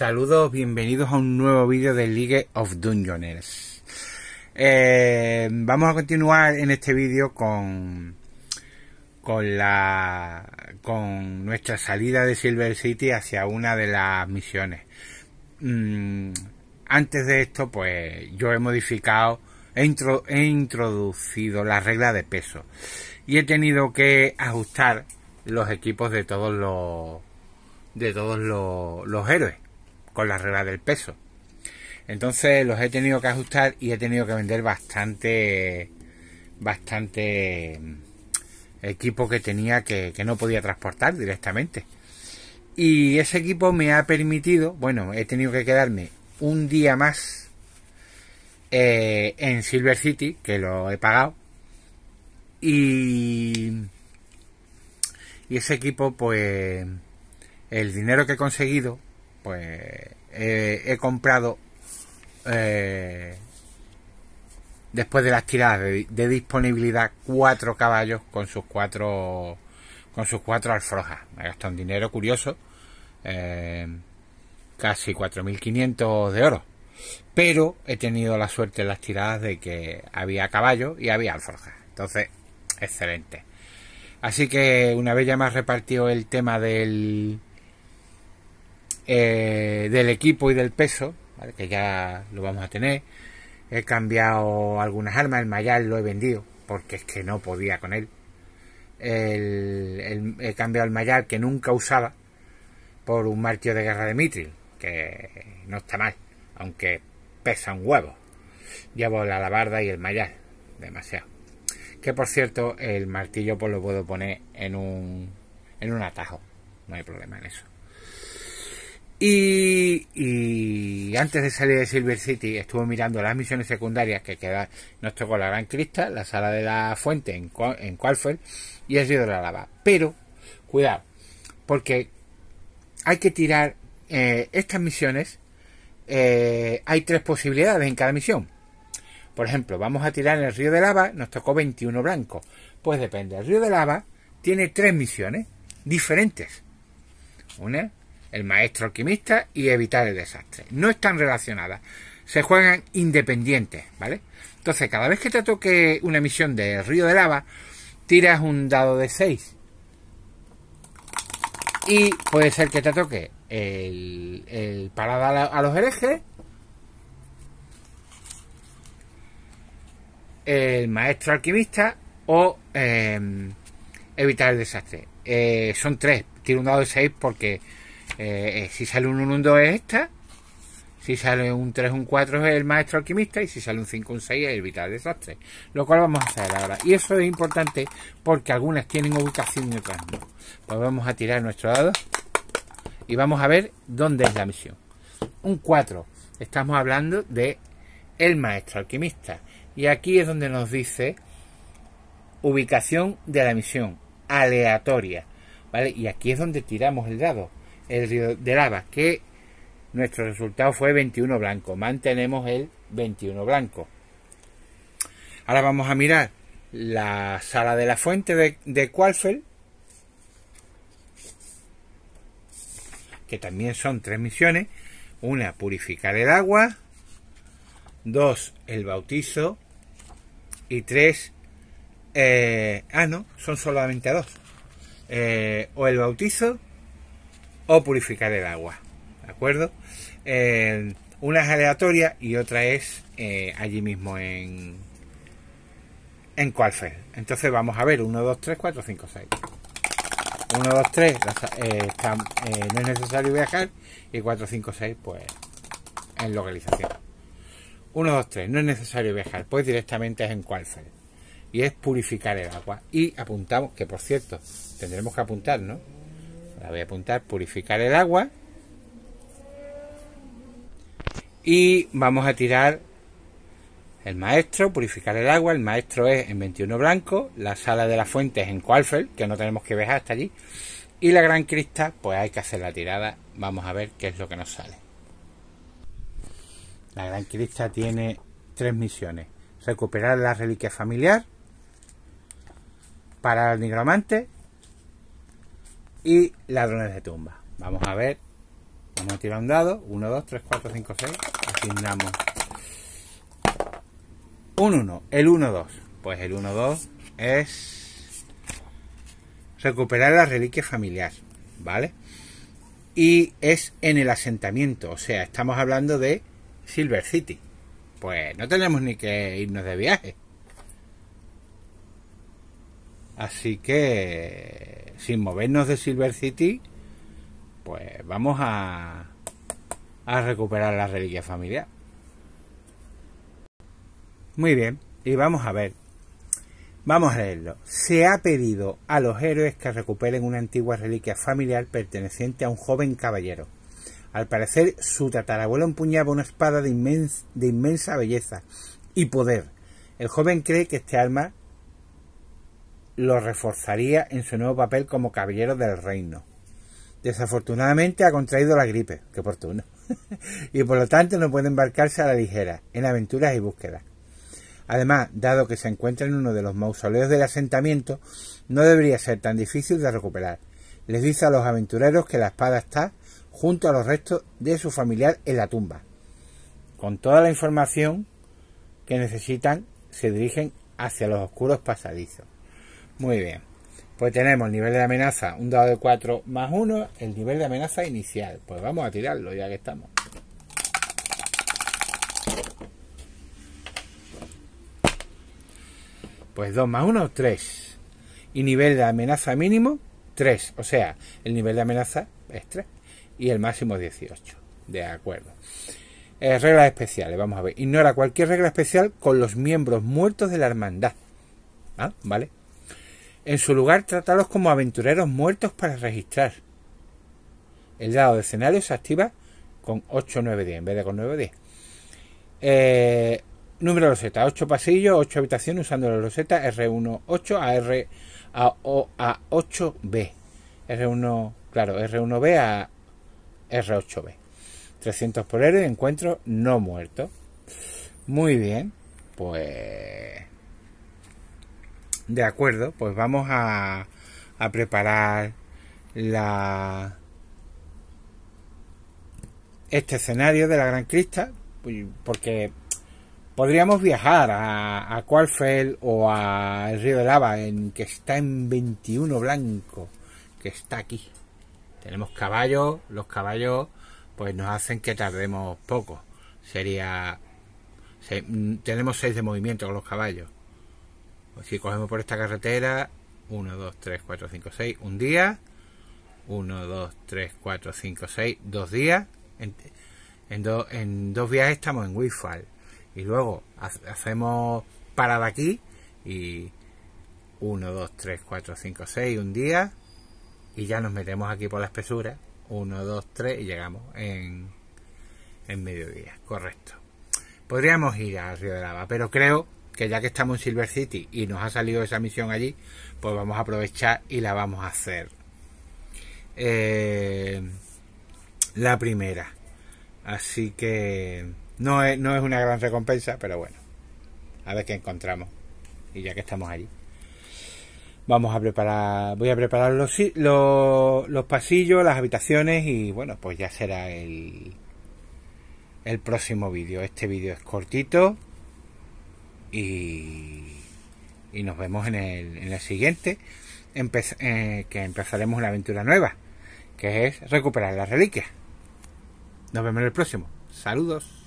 Saludos, bienvenidos a un nuevo vídeo de League of Dungeoners. Eh, vamos a continuar en este vídeo con con la con nuestra salida de Silver City hacia una de las misiones. Mm, antes de esto, pues yo he modificado, he, introducido la regla de peso y he tenido que ajustar los equipos de todos los de todos los héroes con la regla del peso. Entonces los he tenido que ajustar y he tenido que vender bastante, bastante mm, equipo que tenía que, no podía transportar directamente. Y ese equipo me ha permitido, bueno, he tenido que quedarme un día más eh, en Silver City, que lo he pagado. Y, y ese equipo, pues, el dinero que he conseguido pues he comprado eh, después de las tiradas de, disponibilidad cuatro caballos con sus cuatro con sus cuatro alfrojas me gastó un dinero curioso eh, casi 4.500 de oro pero he tenido la suerte en las tiradas de que había caballos y había alforjas entonces excelente así que una vez ya más repartido el tema del eh, del equipo y del peso, que ya lo vamos a tener. He cambiado algunas armas, el Mayal lo he vendido, porque es que no podía con él. El, he cambiado el Mayal que nunca usaba por un martillo de guerra de Mitril, que no está mal, aunque pesa un huevo. Llevo la alabarda y el Mayal, demasiado. Que por cierto, el martillo pues lo puedo poner en un, en un atajo, no hay problema en eso. Y, antes de salir de Silver City estuve mirando las misiones secundarias que quedan, nos tocó la Gran Crista, la Sala de la Fuente en, en y el Río de la Lava. Pero, cuidado, porque hay que tirar eh, estas misiones, eh, hay tres posibilidades en cada misión. Por ejemplo, vamos a tirar en el Río de Lava, nos tocó 21 blancos. Pues depende, el Río de Lava tiene tres misiones diferentes. Una, el maestro alquimista y evitar el desastre. No están relacionadas, se juegan independientes, ¿vale? Entonces, cada vez que te toque una misión de río de lava, tiras un dado de 6. Y puede ser que te toque el, parada a los herejes, el maestro alquimista o em, evitar el desastre. Eh, son tres. Tiro un dado de 6 porque eh, eh, si sale un 1, un 2 es esta. Si sale un 3, un 4 es el maestro alquimista y si sale un 5, un 6 es el vital desastre. Lo cual vamos a hacer ahora. Y eso es importante porque algunas tienen ubicación y otras no. Pues vamos a tirar nuestro dado y vamos a ver dónde es la misión. Un 4. Estamos hablando de el maestro alquimista. Y aquí es donde nos dice ubicación de la misión aleatoria. ¿Vale? Y aquí es donde tiramos el dado el río de lava, que nuestro resultado fue 21 blanco. Mantenemos el 21 blanco. Ahora vamos a mirar la sala de la fuente de, de que también son tres misiones. Una, purificar el agua. Dos, el bautizo. Y tres, eh, ah, no, son solamente dos. Eh, o el bautizo o purificar el agua. ¿De acuerdo? Eh, una es aleatoria y otra es eh, allí mismo en, en cualfer Entonces vamos a ver 1, 2, 3, 4, 5, 6. 1, 2, 3 no es necesario viajar y 4, 5, 6 pues en localización. 1, 2, 3 no es necesario viajar pues directamente es en Cuálfer... y es purificar el agua y apuntamos que por cierto tendremos que apuntar ¿no? la voy a apuntar, purificar el agua. Y vamos a tirar el maestro, purificar el agua. El maestro es en 21 blanco, la sala de las fuentes en Qualfeld, que no tenemos que viajar hasta allí. Y la gran crista, pues hay que hacer la tirada. Vamos a ver qué es lo que nos sale. La gran crista tiene tres misiones. Recuperar la reliquia familiar para el nigromante y ladrones de tumba. Vamos a ver. Vamos a tirar un dado. 1, 2, 3, 4, 5, 6. Asignamos. Un 1. El 1, 2. Pues el 1, 2 es recuperar la reliquia familiar. ¿Vale? Y es en el asentamiento. O sea, estamos hablando de Silver City. Pues no tenemos ni que irnos de viaje. Así que sin movernos de Silver City, pues vamos a, a recuperar la reliquia familiar. Muy bien, y vamos a ver. Vamos a leerlo. Se ha pedido a los héroes que recuperen una antigua reliquia familiar perteneciente a un joven caballero. Al parecer, su tatarabuelo empuñaba una espada de, de inmensa belleza y poder. El joven cree que este arma lo reforzaría en su nuevo papel como caballero del reino. Desafortunadamente ha contraído la gripe, qué oportuno, y por lo tanto no puede embarcarse a la ligera en aventuras y búsquedas. Además, dado que se encuentra en uno de los mausoleos del asentamiento, no debería ser tan difícil de recuperar. Les dice a los aventureros que la espada está junto a los restos de su familiar en la tumba. Con toda la información que necesitan, se dirigen hacia los oscuros pasadizos. Muy bien. Pues tenemos el nivel de amenaza, un dado de 4 más 1, el nivel de amenaza inicial. Pues vamos a tirarlo ya que estamos. Pues 2 más 1, 3. Y nivel de amenaza mínimo, 3. O sea, el nivel de amenaza es 3. Y el máximo 18. De acuerdo. Eh, reglas especiales, vamos a ver. Ignora cualquier regla especial con los miembros muertos de la hermandad. ¿Ah? ¿Vale? En su lugar, trátalos como aventureros muertos para registrar. El dado de escenario se activa con 8, 9, 10, en vez de con 9, 10. Eh, número de roseta, 8 pasillos, 8 habitaciones usando la roseta R18 a R a, 8B. R1, claro, R1B a R8B. 300 por héroe, encuentro no muerto. Muy bien, pues de acuerdo, pues vamos a, preparar la este escenario de la Gran Crista, pues, porque podríamos viajar a, a o a el Río de Lava, en, que está en 21 blanco, que está aquí. Tenemos caballos, los caballos pues nos hacen que tardemos poco. Sería... Mm, tenemos 6 de movimiento con los caballos. Si cogemos por esta carretera, 1, 2, 3, 4, 5, 6, un día. 1, 2, 3, 4, 5, 6, dos días. En, dos viajes estamos en wi Y luego hacemos parada aquí y 1, 2, 3, 4, 5, 6, un día. Y ya nos metemos aquí por la espesura. 1, 2, 3 y llegamos en, en mediodía. Correcto. Podríamos ir al Río de Lava, pero creo que ya que estamos en Silver City y nos ha salido esa misión allí, pues vamos a aprovechar y la vamos a hacer. Eh, la primera. Así que no es, no es una gran recompensa, pero bueno. A ver qué encontramos. Y ya que estamos allí. Vamos a preparar. Voy a preparar los, los pasillos, las habitaciones y bueno, pues ya será el, el próximo vídeo. Este vídeo es cortito y, y nos vemos en el, en siguiente, eh, que empezaremos una aventura nueva, que es recuperar las reliquias. Nos vemos en el próximo. Saludos.